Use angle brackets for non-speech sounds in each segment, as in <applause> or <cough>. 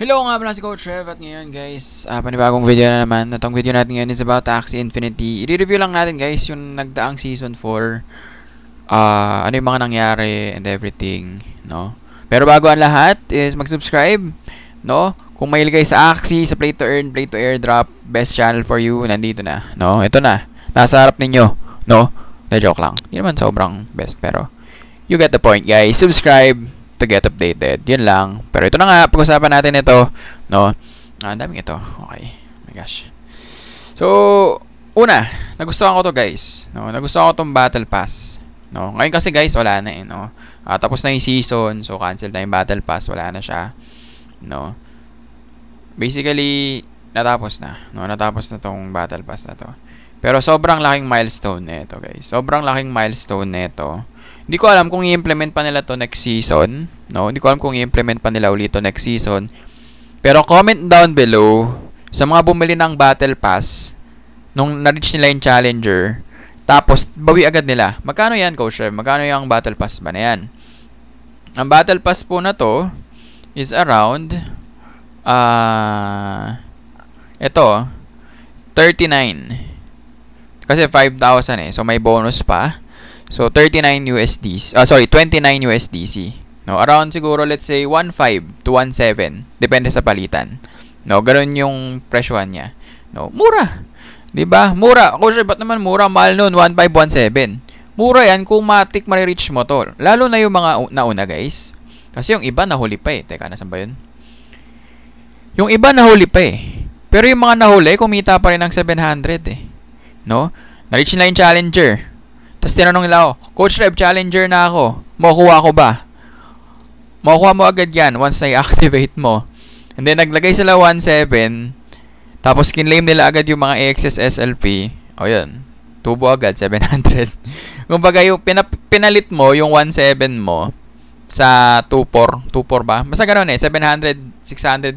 Hello nga pala si Coach Rev at ngayon guys, uh, panibagong video na naman. Itong video natin ngayon is about Axie Infinity. I-review lang natin guys yung nagdaang season 4. Uh, ah, ano yung mga nangyari and everything, no? Pero bago ang lahat is mag-subscribe, no? Kung mahilig kayo sa Axie, sa Play to Earn, Play to Airdrop, best channel for you, nandito na, no? Ito na, nasa harap ninyo, no? Na joke lang. Hindi naman sobrang best pero you get the point guys. Subscribe, to get updated. Yun lang. Pero ito na nga, pag-usapan natin ito, no? Ah, daming ito. Okay. Oh my gosh. So, una, nagustuhan ko to guys. No, nagustuhan ko tong Battle Pass. No, ngayon kasi guys, wala na eh, no. Ah, tapos na yung season, so cancel na yung Battle Pass, wala na siya. No. Basically, natapos na. No, natapos na tong Battle Pass na to. Pero sobrang laking milestone nito, guys. Sobrang laking milestone nito hindi ko alam kung i-implement pa nila to next season. No? Hindi ko alam kung i-implement pa nila ulit to next season. Pero comment down below sa mga bumili ng Battle Pass nung na-reach nila yung Challenger. Tapos, bawi agad nila. Magkano yan, Coach Rev? Magkano yung Battle Pass ba na yan? Ang Battle Pass po na to is around ah uh, ito 39 kasi 5,000 eh. So, may bonus pa. So 39 USDC, uh, sorry, 29 USDC. No, around siguro let's say 1.5 to 1.7, depende sa palitan. No, ganoon yung presyohan niya. No, mura. 'Di ba? Mura. Ako sure ba't naman mura mal noon 1.517. Mura 'yan kung matik ma-reach mo to. Lalo na yung mga nauna, guys. Kasi yung iba nahuli pa eh. Teka, nasan ba 'yun? Yung iba nahuli pa eh. Pero yung mga nahuli, kumita pa rin ng 700 eh. No? Na-reach na yung challenger. Tapos tinanong nila ako, Coach Rev, challenger na ako. Makukuha ko ba? Makukuha mo agad yan once na-activate mo. And then, naglagay sila 1.7. Tapos, kinlaim nila agad yung mga AXS SLP. O, yun. Tubo agad, 700. Kung bagay, pinap- pinalit mo, yung 1.7 mo, sa 2.4. 2.4 ba? Basta ganun eh. 700,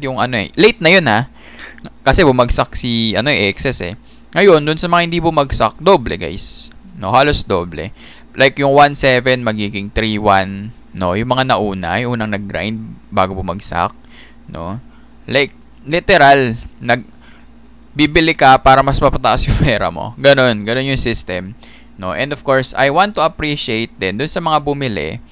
600 yung ano eh. Late na yun ha. Kasi bumagsak si, ano eh, AXS eh. Ngayon, dun sa mga hindi bumagsak, doble guys no? Halos doble. Like yung 1.7 magiging 3.1, no? Yung mga nauna, yung unang nag-grind bago bumagsak, no? Like literal nag bibili ka para mas mapataas yung pera mo. Ganon, ganon yung system, no? And of course, I want to appreciate din dun sa mga bumili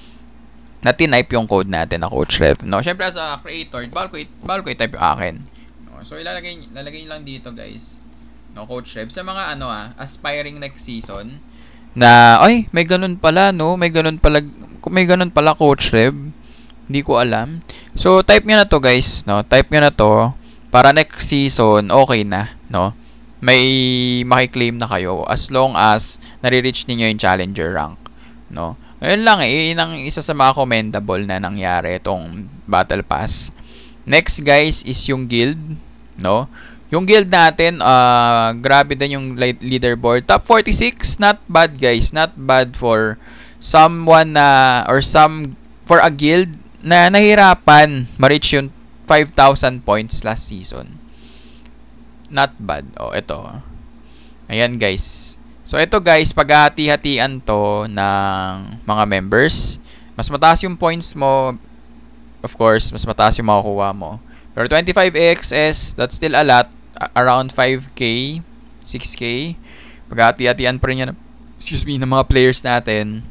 na tinype yung code natin na Coach Rev. No? syempre as a creator, bawal ko, bawal ko i-type yung akin. No? So, ilalagay, lalagay lang dito, guys. No, Coach Rev. Sa mga, ano ah, aspiring next season, na ay may ganun pala no may ganun pala may ganun pala coach rev hindi ko alam so type niyo na to guys no type niyo na to para next season okay na no may makiklaim na kayo as long as nare-reach niyo yung challenger rank no ayun lang eh yun ang isa sa mga commendable na nangyari itong battle pass next guys is yung guild no yung guild natin, uh, grabe din yung leaderboard. Top 46, not bad guys. Not bad for someone na, or some, for a guild na nahirapan ma-reach yung 5,000 points last season. Not bad. Oh, ito. Ah. Ayan guys. So ito guys, paghati-hatian to ng mga members. Mas mataas yung points mo. Of course, mas mataas yung makukuha mo. Pero 25 AXS, that's still a lot around 5K, 6K. Pag-ati-atian pa rin yan, excuse me, ng mga players natin.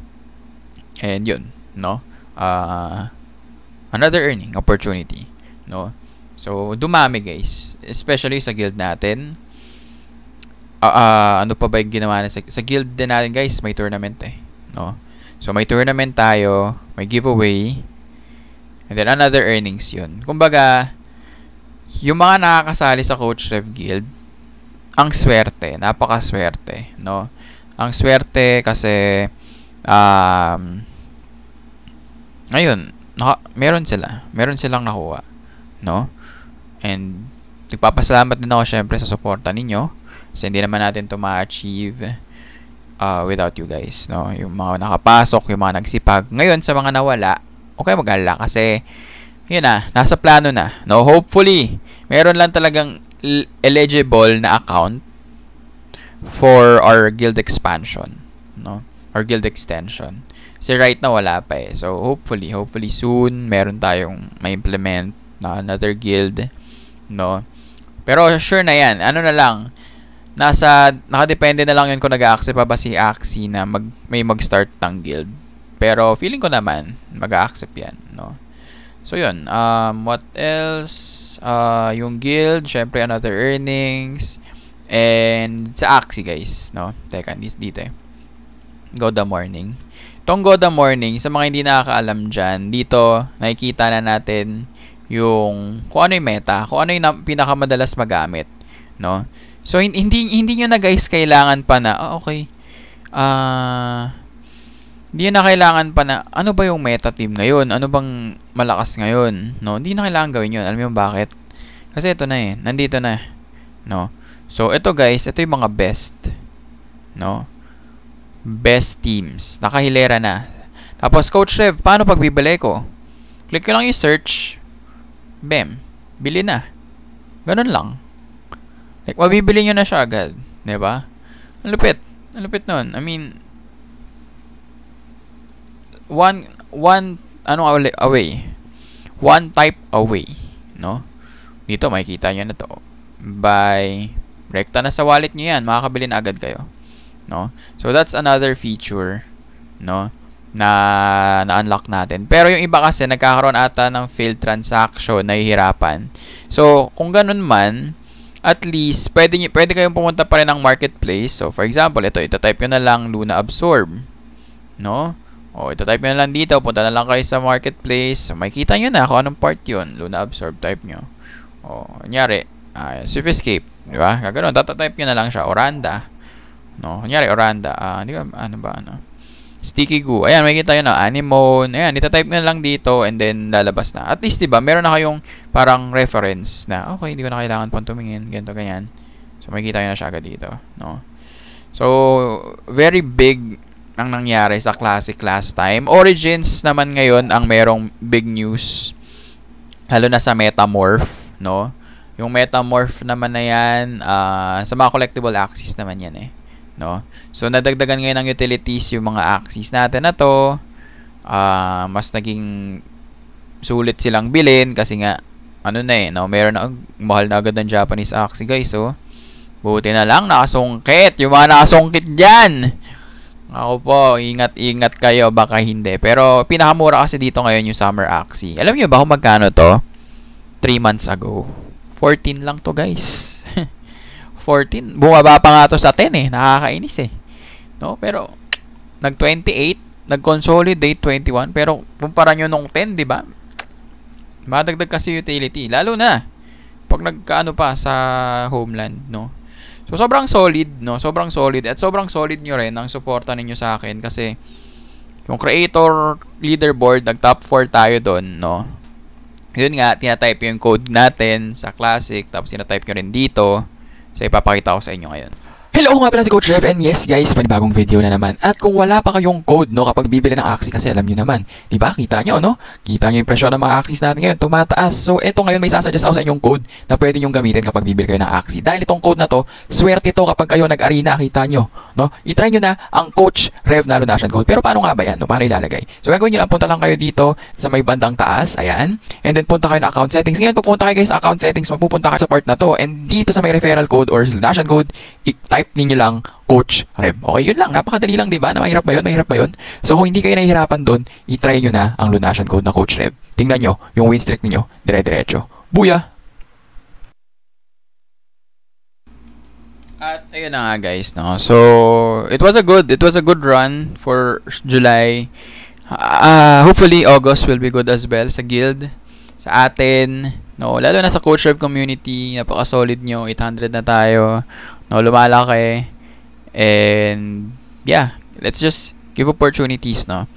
And yun, no? Uh, another earning opportunity, no? So, dumami guys. Especially sa guild natin. Uh, uh, ano pa ba yung ginawa natin? Sa, sa guild din natin guys, may tournament eh. No? So, may tournament tayo. May giveaway. And then, another earnings yun. Kumbaga, yung mga nakakasali sa Coach Rev Guild, ang swerte, napakaswerte, no? Ang swerte kasi um, ayun, naka, meron sila. Meron silang nakuha, no? And nagpapasalamat din ako syempre sa suporta ninyo kasi hindi naman natin to ma-achieve uh, without you guys, no? Yung mga nakapasok, yung mga nagsipag. Ngayon sa mga nawala, okay mag-alala kasi yun na, nasa plano na. No, hopefully, meron lang talagang eligible na account for our guild expansion, no? our guild extension. si right na wala pa eh. So hopefully, hopefully soon meron tayong ma-implement na another guild, no? Pero sure na 'yan. Ano na lang nasa nakadepende na lang 'yun kung nag accept pa ba si Axie na mag may mag-start ng guild. Pero feeling ko naman mag-accept 'yan, no? So, yun. Um, what else? Uh, yung guild, syempre another earnings. And sa Axie, guys. No? Teka, dito eh. the Morning. Tong go the Morning, sa mga hindi nakakaalam dyan, dito nakikita na natin yung kung ano yung meta, kung ano yung pinakamadalas magamit. No? So, hindi, hindi nyo na guys kailangan pa na, oh, okay, ah, uh, hindi na kailangan pa na, ano ba yung meta team ngayon? Ano bang malakas ngayon, no? Hindi na kailangan gawin 'yon. Alam mo bakit? Kasi ito na eh, nandito na, no? So ito guys, ito yung mga best, no? Best teams. Nakahilera na. Tapos Coach Rev, paano pag bibili ko? Click ko lang yung search. Bam. Bili na. Ganun lang. Like, mabibili niyo na siya agad. 'di ba? Ang lupit. Ang lupit noon. I mean, one, one anong away? One type away, no? Dito makikita niyo na 'to. By rekta na sa wallet niyo 'yan, makakabili na agad kayo, no? So that's another feature, no? na na-unlock natin. Pero yung iba kasi nagkakaroon ata ng failed transaction, nahihirapan. So, kung ganun man, at least pwede niyo pwede kayong pumunta pa rin ng marketplace. So, for example, ito ita-type niyo na lang Luna Absorb, no? O, type nyo lang dito. Punta na lang kayo sa marketplace. So, makikita nyo na kung anong part yun. Luna absorb type nyo. O, kunyari, uh, ah, Swift Escape. Di ba? Gaganoon. Tatatype nyo na lang siya. Oranda. No? Kunyari, Oranda. Uh, ah, hindi ka, ano ba, ano? Sticky Goo. Ayan, makikita nyo na. Animone. Ayan, itatype nyo lang dito and then lalabas na. At least, di ba, meron na kayong parang reference na, okay, hindi ko na kailangan pang tumingin. Ganito, ganyan. So, makikita nyo na siya agad dito. No? So, very big ang nangyari sa Classic last time. Origins naman ngayon ang merong big news. Halo na sa Metamorph, no? Yung Metamorph naman na yan, uh, sa mga collectible axis naman yan eh. No? So, nadagdagan ngayon ng utilities yung mga axis natin na to. Uh, mas naging sulit silang bilhin kasi nga, ano na eh, no? meron na, oh, mahal na agad ng Japanese axis guys. So, oh. buti na lang, nakasungkit. Yung mga nakasungkit dyan! Ako po, ingat-ingat kayo, baka hindi. Pero pinakamura kasi dito ngayon yung Summer Axie. Alam niyo ba kung magkano to? 3 months ago. 14 lang to guys. 14. <laughs> Bumaba pa nga to sa 10 eh. Nakakainis eh. No? Pero, nag 28, nag consolidate 21. Pero, kumpara nyo nung 10, di ba? Madagdag kasi utility. Lalo na, pag nagkaano pa sa homeland, no? So, sobrang solid, no? Sobrang solid. At sobrang solid nyo rin ang suporta ninyo sa akin kasi yung creator leaderboard, nag-top 4 tayo doon, no? Yun nga, tinatype yung code natin sa classic, tapos tinatype nyo rin dito. So, ipapakita ko sa inyo ngayon. Hello nga pala si Coach Rev and yes guys, panibagong video na naman. At kung wala pa kayong code no kapag bibili ng Axie kasi alam niyo naman, 'di ba? Kita niyo no? Kita niyo yung presyo ng mga Axie natin ngayon, tumataas. So eto ngayon may sasuggest ako sa inyong code na pwede niyo gamitin kapag bibili kayo ng Axie. Dahil itong code na to, swerte to kapag kayo nag-arena, kita niyo, no? I-try niyo na ang Coach Rev na donation code. Pero paano nga ba 'yan? No? Paano ilalagay? So gagawin niyo lang punta lang kayo dito sa may bandang taas, ayan. And then punta kayo ng account settings. Ngayon pupunta kayo guys account settings, mapupunta kayo sa part na to and dito sa may referral code or donation code, i-type type niyo lang Coach Rev. Okay, yun lang. Napakadali lang, di ba? Na mahirap ba yun? Mahirap ba yun? So, kung hindi kayo nahihirapan doon, i-try nyo na ang lunation code na Coach Rev. Tingnan nyo, yung win streak niyo dire-diretso. Buya! At ayun na nga guys, no. So, it was a good it was a good run for July. Uh, hopefully August will be good as well sa guild, sa atin, no. Lalo na sa coach rev community, napaka-solid nyo, 800 na tayo no, lumalaki. And, yeah, let's just give opportunities, no?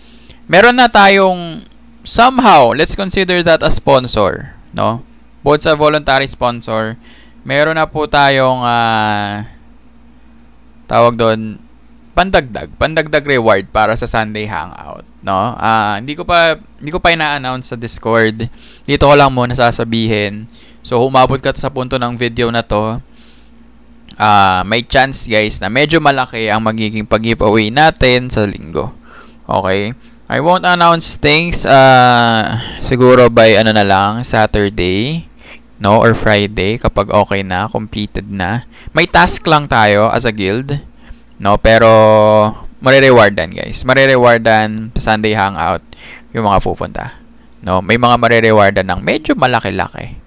Meron na tayong, somehow, let's consider that a sponsor, no? Both sa voluntary sponsor, meron na po tayong, uh, tawag doon, pandagdag, pandagdag reward para sa Sunday hangout, no? Uh, hindi ko pa hindi ko pa ina-announce sa Discord. Dito ko lang muna sasabihin. So humabot ka sa punto ng video na 'to, uh, may chance guys na medyo malaki ang magiging pag-giveaway natin sa linggo. Okay? I won't announce things uh, siguro by ano na lang, Saturday no or Friday kapag okay na, completed na. May task lang tayo as a guild, no? Pero marerewardan guys. Marerewardan sa Sunday hangout yung mga pupunta. No, may mga marerewardan ng medyo malaki-laki,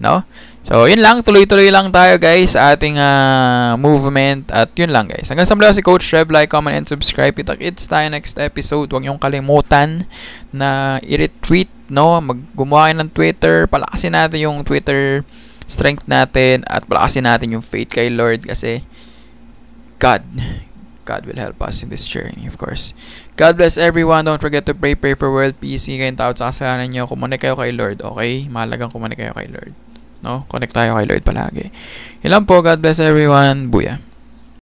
no? So, yun lang. Tuloy-tuloy lang tayo guys sa ating uh, movement. At yun lang guys. Hanggang sa mula si Coach Rev. Like, comment, and subscribe. Itakits tayo next episode. Huwag yung kalimutan na i-retweet. No? Mag gumawa ng Twitter. Palakasin natin yung Twitter strength natin. At palakasin natin yung faith kay Lord. Kasi God. God will help us in this journey, of course. God bless everyone. Don't forget to pray. Pray for world peace. Hindi kayong tawad sa kasalanan nyo. Kumanik kayo kay Lord, okay? Mahalagang kumanik kayo kay Lord. No? Connect tayo kay Lord palagi. Ilan po, God bless everyone. Buya.